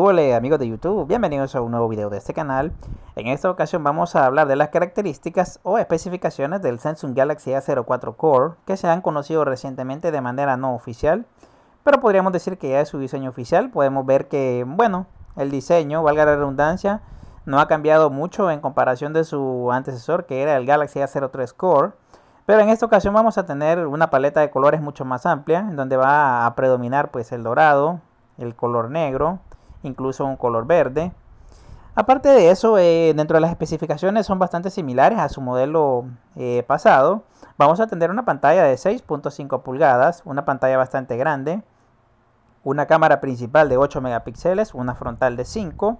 Hola eh, amigos de YouTube, bienvenidos a un nuevo video de este canal. En esta ocasión vamos a hablar de las características o especificaciones del Samsung Galaxy A04 Core que se han conocido recientemente de manera no oficial, pero podríamos decir que ya es su diseño oficial. Podemos ver que, bueno, el diseño, valga la redundancia, no ha cambiado mucho en comparación de su antecesor que era el Galaxy A03 Core. Pero en esta ocasión vamos a tener una paleta de colores mucho más amplia, en donde va a predominar pues el dorado, el color negro, incluso un color verde. Aparte de eso, eh, dentro de las especificaciones son bastante similares a su modelo eh, pasado. Vamos a tener una pantalla de 6.5 pulgadas, una pantalla bastante grande, una cámara principal de 8 megapíxeles, una frontal de 5.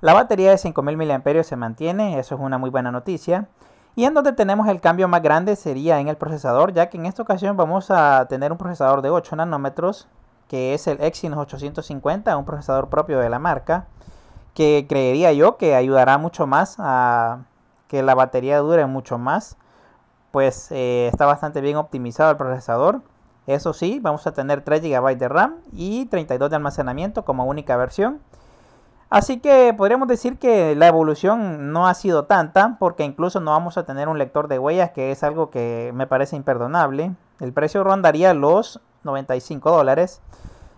La batería de 5000 mAh se mantiene, eso es una muy buena noticia. Y en donde tenemos el cambio más grande sería en el procesador, ya que en esta ocasión vamos a tener un procesador de 8 nanómetros que es el Exynos 850, un procesador propio de la marca, que creería yo que ayudará mucho más a que la batería dure mucho más, pues eh, está bastante bien optimizado el procesador. Eso sí, vamos a tener 3 GB de RAM y 32 de almacenamiento como única versión. Así que podríamos decir que la evolución no ha sido tanta, porque incluso no vamos a tener un lector de huellas, que es algo que me parece imperdonable. El precio rondaría los 95 dólares.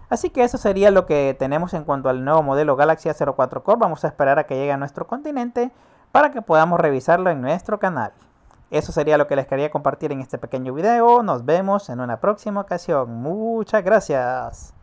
Así que eso sería lo que tenemos en cuanto al nuevo modelo Galaxy A04 Core. Vamos a esperar a que llegue a nuestro continente para que podamos revisarlo en nuestro canal. Eso sería lo que les quería compartir en este pequeño video. Nos vemos en una próxima ocasión. Muchas gracias.